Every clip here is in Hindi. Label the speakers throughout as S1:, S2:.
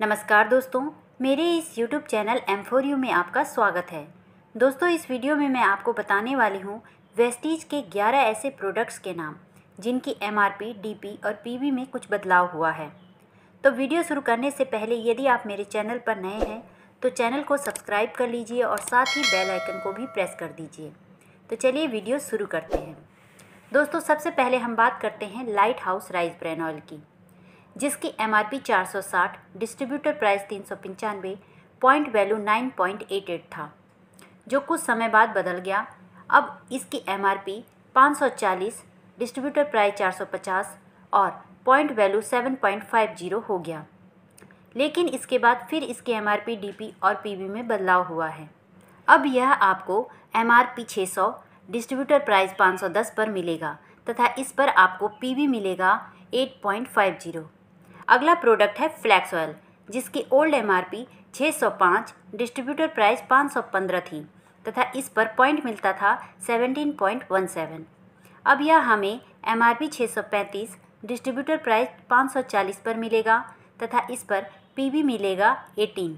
S1: नमस्कार दोस्तों मेरे इस YouTube channel M four U में आपका स्वागत है दोस्तों इस वीडियो में मैं आपको बताने वाली हूँ वेस्टीज के 11 ऐसे प्रोडक्ट्स के नाम जिनकी M R P D P और पी वी में कुछ बदलाव हुआ है तो वीडियो शुरू करने से पहले यदि आप मेरे चैनल पर नए हैं तो चैनल को सब्सक्राइब कर लीजिए और साथ ही बेल आइकन को भी प्रेस कर दीजिए तो चलिए वीडियो शुरू करते हैं दोस्तों सबसे पहले हम बात करते हैं light house rice bran oil की जिसकी सौ 460, डिस्ट्रीब्यूटर प्राइस तीन सौ पंचानवे point value nine point eight eight था जो कुछ समय बाद बदल गया अब इसकी सौ 540, डिस्ट्रीब्यूटर प्राइस 450 और पॉइंट वैल्यू 7.50 हो गया लेकिन इसके बाद फिर इसके M R P D P और पी वी में बदलाव हुआ है अब यह आपको एम आर पी छः सौ डिस्ट्रीब्यूटर प्राइस 510 पर मिलेगा तथा इस पर आपको पी वी मिलेगा 8.50 अगला प्रोडक्ट है फ्लैक्स ऑयल जिसकी ओल्ड एमआरपी 605 डिस्ट्रीब्यूटर प्राइस 515 थी तथा इस पर पॉइंट मिलता था 17.17 अब यह हमें एमआरपी 635 डिस्ट्रीब्यूटर प्राइस 540 पर मिलेगा तथा इस पर वी मिलेगा 18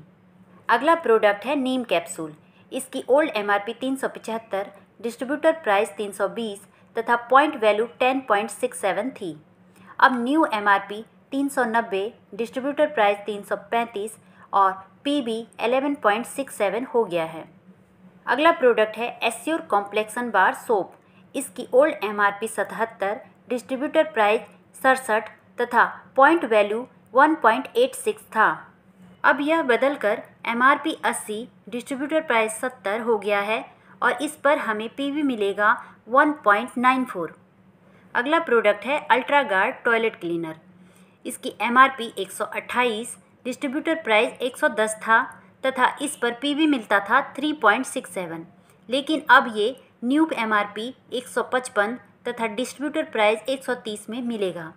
S1: अगला प्रोडक्ट है नीम कैप्सूल इसकी ओल्ड एमआरपी 375 डिस्ट्रीब्यूटर प्राइस 320 तथा पॉइंट वैल्यू 10.67 थी अब न्यू एमआरपी तीन सौ नब्बे डिस्ट्रीब्यूटर प्राइस तीन सौ पैंतीस और P B eleven point six seven हो गया है अगला प्रोडक्ट है एस्योर कॉम्प्लेक्सन बार सोप इसकी ओल्ड एम आर पी सतहत्तर डिस्ट्रीब्यूटर प्राइस सड़सठ तथा point value one point eight six था अब यह बदलकर एम आर पी अस्सी डिस्ट्रीब्यूटर प्राइस सत्तर हो गया है और इस पर हमें पी वी मिलेगा वन पॉइंट नाइन फोर अगला प्रोडक्ट है अल्ट्रा गार्ड टॉयलेट क्लीनर इसकी एमआरपी 128 डिस्ट्रीब्यूटर प्राइस 110 था तथा इस पर पीवी मिलता था 3.67 लेकिन अब ये एक एमआरपी 155 तथा डिस्ट्रीब्यूटर प्राइस 130 में मिलेगा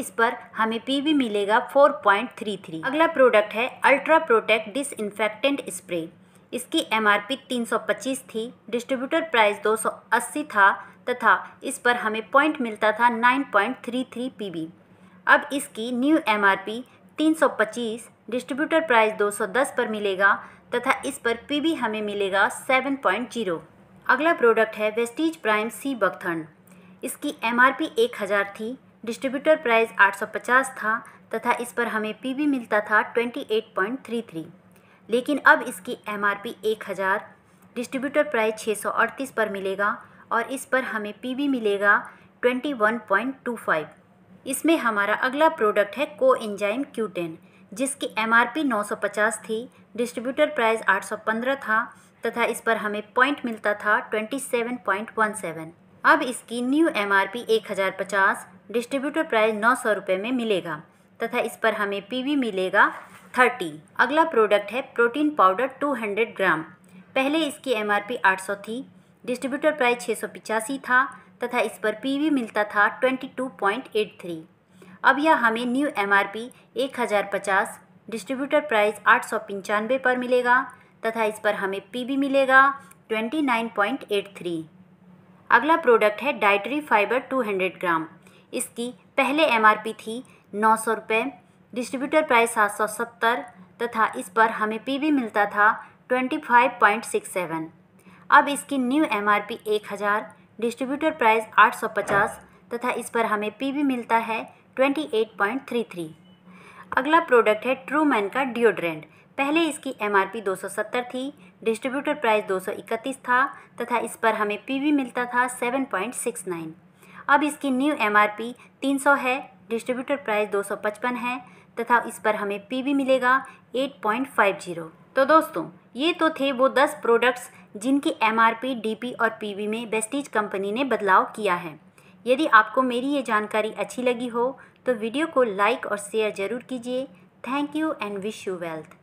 S1: इस पर हमें पीवी मिलेगा 4.33 अगला प्रोडक्ट है अल्ट्रा प्रोटेक्ट इन्फेक्टेंट स्प्रे इसकी एमआरपी 325 थी डिस्ट्रीब्यूटर प्राइस 280 था तथा इस पर हमें पॉइंट मिलता था 9.33 पीवी अब इसकी न्यू एमआरपी 325 डिस्ट्रीब्यूटर प्राइस 210 पर मिलेगा तथा इस पर पीबी हमें मिलेगा 7.0 अगला प्रोडक्ट है वेस्टीज प्राइम सी बक्थन इसकी एमआरपी 1000 थी डिस्ट्रीब्यूटर प्राइस 850 था तथा इस पर हमें पीबी मिलता था 28.33 लेकिन अब इसकी एमआरपी 1000 डिस्ट्रीब्यूटर प्राइस 638 पर मिलेगा और इस पर हमें पीबी मिलेगा 21.25 इसमें हमारा अगला प्रोडक्ट है को एंजाइम क्यू टेन जिसकी सौ 950 थी डिस्ट्रीब्यूटर प्राइस 815 था तथा इस पर हमें पॉइंट मिलता था 27.17 अब इसकी न्यू हजार 1050 डिस्ट्रीब्यूटर प्राइस नौ सौ रुपये में मिलेगा तथा इस पर हमें पीवी मिलेगा 30 अगला प्रोडक्ट है प्रोटीन पाउडर 200 ग्राम पहले इसकी आठ 800 थी डिस्ट्रीब्यूटर प्राइस छः था तथा इस पर पीवी मिलता था 22.83 अब यह हमें न्यू एमआरपी 1050 डिस्ट्रीब्यूटर प्राइस आठ पर मिलेगा तथा इस पर हमें वी मिलेगा 29.83 अगला प्रोडक्ट है डाइटरी फाइबर 200 ग्राम इसकी पहले एमआरपी थी नौ सौ रुपये डिस्ट्रीब्यूटर प्राइस सात सौ सत्तर तथा इस पर हमें वी मिलता था twenty five point six seven अब इसकी न्यू एमआरपी एक हज़ार डिस्ट्रीब्यूटर प्राइस 850 तथा इस पर हमें पीवी मिलता है 28.33 अगला प्रोडक्ट है ट्रूमैन का डिओड्रेंट पहले इसकी एमआरपी 270 थी डिस्ट्रीब्यूटर प्राइस 231 था तथा इस पर हमें पीवी मिलता था 7.69 अब इसकी न्यू एमआरपी 300 है डिस्ट्रीब्यूटर प्राइस 255 है तथा इस पर हमें पीवी मिलेगा 8.50 तो दोस्तों ये तो थे वो दस प्रोडक्ट्स जिनकी एम आर और पी में बेस्टीज कंपनी ने बदलाव किया है यदि आपको मेरी ये जानकारी अच्छी लगी हो तो वीडियो को लाइक और शेयर ज़रूर कीजिए thank you and wish you wealth